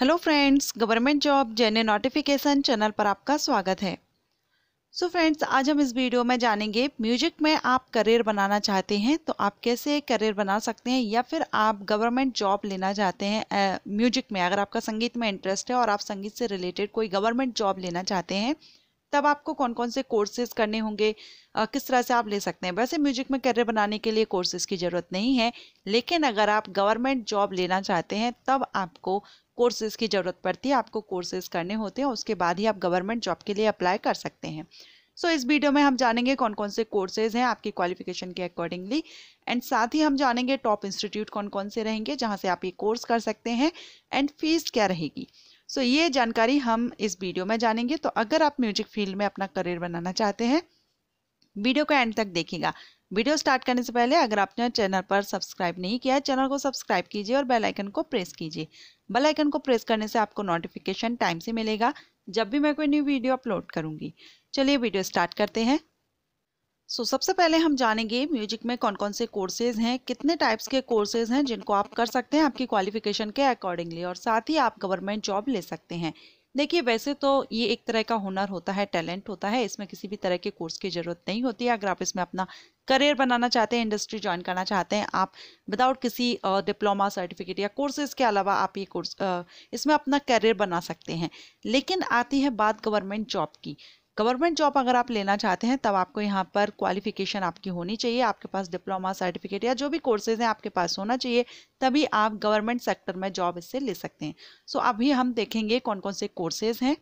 hello friends government job जेने notification channel पर आपका स्वागत है सो so फ्रेंड्स आज हम इस वीडियो में जानेंगे म्यूजिक में आप करियर बनाना चाहते हैं तो आप कैसे करियर बना सकते हैं या फिर आप गवर्नमेंट जॉब लेना चाहते हैं म्यूजिक में अगर आपका संगीत में इंटरेस्ट है और आप संगीत से रिलेटेड कोई गवर्नमेंट जॉब लेना चाहते हैं तब आपको कौन कौन से कोर्सेज करने होंगे आ, किस तरह से आप ले सकते हैं वैसे म्यूजिक में करियर बनाने के लिए कोर्सेज की ज़रूरत नहीं है लेकिन अगर आप गवर्नमेंट जॉब लेना चाहते हैं तब आपको कोर्सेज की ज़रूरत पड़ती है आपको कोर्सेज करने होते हैं उसके बाद ही आप गवर्नमेंट जॉब के लिए अप्लाई कर सकते हैं सो so, इस वीडियो में हम जानेंगे कौन कौन से कोर्सेज हैं आपकी क्वालिफिकेशन के अकॉर्डिंगली एंड साथ ही हम जानेंगे टॉप इंस्टीट्यूट कौन कौन से रहेंगे जहाँ से आप ये कोर्स कर सकते हैं एंड फीस क्या रहेगी सो so, ये जानकारी हम इस वीडियो में जानेंगे तो अगर आप म्यूजिक फील्ड में अपना करियर बनाना चाहते हैं वीडियो को एंड तक देखिएगा वीडियो स्टार्ट करने से पहले अगर आपने चैनल पर सब्सक्राइब नहीं किया है चैनल को सब्सक्राइब कीजिए और बेल आइकन को प्रेस कीजिए बेल आइकन को प्रेस करने से आपको नोटिफिकेशन टाइम से मिलेगा जब भी मैं कोई न्यू वीडियो अपलोड करूंगी चलिए वीडियो स्टार्ट करते हैं सो so, सबसे पहले हम जानेंगे म्यूजिक में कौन कौन से कोर्सेज हैं कितने टाइप्स के कोर्सेज हैं जिनको आप कर सकते हैं आपकी क्वालिफिकेशन के अकॉर्डिंगली और साथ ही आप गवर्नमेंट जॉब ले सकते हैं देखिए वैसे तो ये एक तरह का हुनर होता है टैलेंट होता है इसमें किसी भी तरह के कोर्स की ज़रूरत नहीं होती है अगर आप इसमें अपना करियर बनाना चाहते हैं इंडस्ट्री ज्वाइन करना चाहते हैं आप विदाउट किसी डिप्लोमा सर्टिफिकेट या कोर्सेज के अलावा आप ये कोर्स इसमें अपना करियर बना सकते हैं लेकिन आती है बात गवर्नमेंट जॉब की गवर्नमेंट जॉब अगर आप लेना चाहते हैं तब आपको यहाँ पर क्वालिफिकेशन आपकी होनी चाहिए आपके पास डिप्लोमा सर्टिफिकेट या जो भी कोर्सेज हैं आपके पास होना चाहिए तभी आप गवर्नमेंट सेक्टर में जॉब इससे ले सकते हैं सो so, अभी हम देखेंगे कौन कौन से कोर्सेज हैं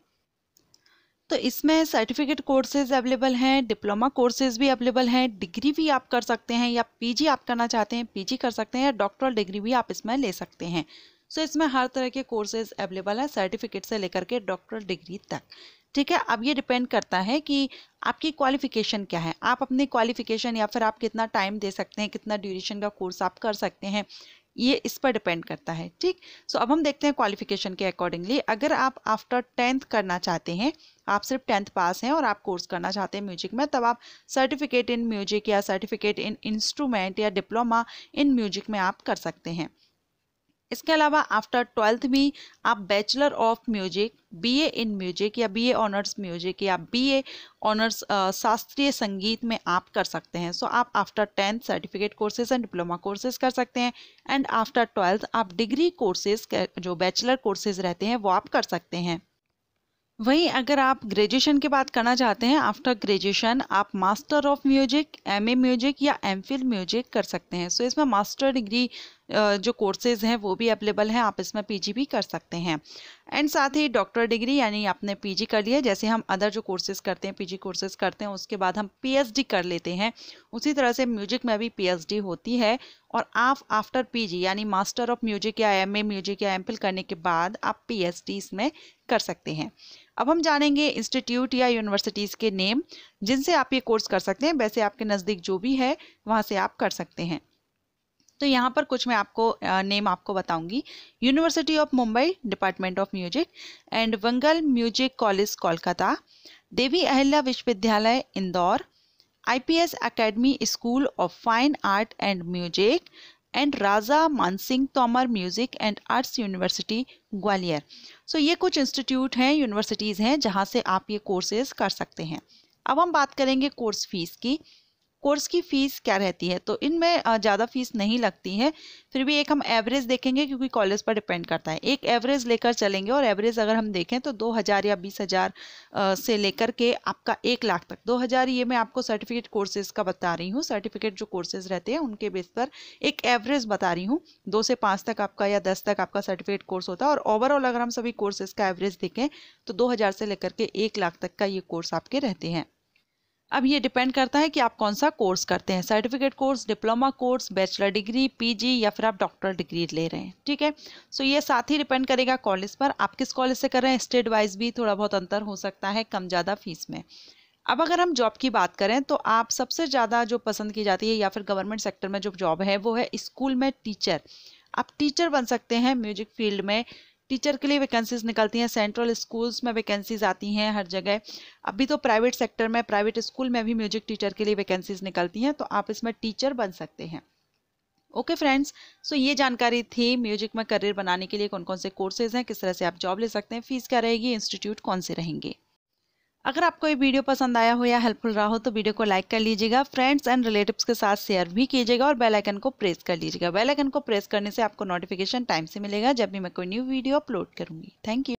तो इसमें सर्टिफिकेट कोर्सेज अवेलेबल हैं डिप्लोमा कोर्सेज भी अवेलेबल हैं डिग्री भी आप कर सकते हैं या पीजी आप करना चाहते हैं पीजी कर सकते हैं या डॉक्टरल डिग्री भी आप इसमें ले सकते हैं सो so, इसमें हर तरह के कोर्सेज अवेलेबल हैं सर्टिफिकेट से लेकर के डॉक्टरल डिग्री तक ठीक है अब ये डिपेंड करता है कि आपकी क्वालिफिकेशन क्या है आप अपनी क्वालिफिकेशन या फिर आप कितना टाइम दे सकते हैं कितना ड्यूरेशन का कोर्स आप कर सकते हैं ये इस पर डिपेंड करता है ठीक सो so, अब हम देखते हैं क्वालिफिकेशन के अकॉर्डिंगली अगर आप आफ्टर टेंथ करना चाहते हैं आप सिर्फ टेंथ पास हैं और आप कोर्स करना चाहते हैं म्यूजिक में तब आप सर्टिफिकेट इन म्यूजिक या सर्टिफिकेट इन इंस्ट्रूमेंट या डिप्लोमा इन म्यूजिक में आप कर सकते हैं इसके अलावा आफ्टर ट्वेल्थ भी आप bachelor of music BA in music या बीए ऑनर्स म्यूजिक या बीए ऑनर्स शास्त्रीय संगीत में आप कर सकते हैं सो so, आप after tenth certificate courses and diploma courses कर सकते हैं एंड आफ्टर ट्वेल्थ आप डिग्री कोर्सेज जो बैचलर कोर्सेज रहते हैं वो आप कर सकते हैं वहीं अगर आप ग्रेजुएशन की बात करना चाहते हैं आफ्टर ग्रेजुएशन आप master of music MA music या एम फिल म्यूजिक कर सकते हैं सो so, इसमें मास्टर डिग्री जो कोर्सेज हैं वो भी अवेलेबल हैं आप इसमें पीजी भी कर सकते हैं एंड साथ ही डॉक्टर डिग्री यानी आपने पीजी कर लिया जैसे हम अदर जो कोर्सेज करते हैं पीजी कोर्सेज करते हैं उसके बाद हम पीएचडी कर लेते हैं उसी तरह से म्यूजिक में भी पीएचडी होती है और आप आफ्टर पीजी यानी मास्टर ऑफ म्यूजिक या ए म्यूजिक या एम करने के बाद आप पीएचडी इसमें कर सकते हैं अब हम जानेंगे इंस्टीट्यूट या यूनिवर्सिटीज़ के नेम जिनसे आप ये कोर्स कर सकते हैं वैसे आपके नज़दीक जो भी है वहाँ से आप कर सकते हैं तो यहाँ पर कुछ मैं आपको नेम आपको बताऊंगी university of Mumbai department of music and Bengal music college Kolkata Devi Ahilya Vishwavidyalaya Indore IPS academy school of fine art and music and Raja Mansingh Tomar music and arts university Gwalior so ये कुछ इंस्टीट्यूट हैं यूनिवर्सिटीज़ हैं जहाँ से आप ये कोर्सेज कर सकते हैं अब हम बात करेंगे कोर्स फीस की कोर्स की फ़ीस क्या रहती है तो इनमें ज़्यादा फीस नहीं लगती है फिर भी एक हम एवरेज देखेंगे क्योंकि कॉलेज पर डिपेंड करता है एक एवरेज लेकर चलेंगे और एवरेज अगर हम देखें तो दो हज़ार या बीस हज़ार से लेकर के आपका एक लाख तक दो हज़ार ये मैं आपको सर्टिफिकेट कोर्सेज का बता रही हूँ सर्टिफिकेट जो कोर्सेज रहते हैं उनके बेस पर एक एवरेज बता रही हूँ दो से पाँच तक आपका या दस तक आपका सर्टिफिकेट कोर्स होता है और ओवरऑल अगर हम सभी कोर्सेज का एवरेज देखें तो दो हज़ार से लेकर के एक लाख तक का ये कोर्स आपके रहते हैं अब ये डिपेंड करता है कि आप कौन सा कोर्स करते हैं certificate course diploma course bachelor degree PG या फिर आप डॉक्टर डिग्री ले रहे हैं ठीक है सो ये साथ ही डिपेंड करेगा कॉलेज पर आप किस कॉलेज से कर रहे हैं स्टेट वाइज भी थोड़ा बहुत अंतर हो सकता है कम ज़्यादा फीस में अब अगर हम जॉब की बात करें तो आप सबसे ज़्यादा जो पसंद की जाती है या फिर गवर्नमेंट सेक्टर में जो जॉब है वो है स्कूल में टीचर आप टीचर बन सकते हैं म्यूजिक फील्ड में टीचर के लिए वैकेंसीज निकलती हैं सेंट्रल स्कूल्स में वैकेंसीज आती हैं हर जगह अभी तो प्राइवेट सेक्टर में प्राइवेट स्कूल में भी म्यूजिक टीचर के लिए वैकेंसीज निकलती हैं तो आप इसमें टीचर बन सकते हैं ओके फ्रेंड्स सो ये जानकारी थी म्यूजिक में करियर बनाने के लिए कौन कौन से कोर्सेज हैं किस तरह से आप जॉब ले सकते हैं फीस क्या रहेगी इंस्टीट्यूट कौन से रहेंगे अगर आपको ये वीडियो पसंद आया हो या हेल्पफुल रहा हो तो वीडियो को लाइक कर लीजिएगा फ्रेंड्स एंड रिलेटिव्स के साथ शेयर भी कीजिएगा और बेल आइकन को प्रेस कर लीजिएगा बेल आइकन को प्रेस करने से आपको नोटिफिकेशन टाइम से मिलेगा जब भी मैं कोई न्यू वीडियो अपलोड करूंगी थैंक यू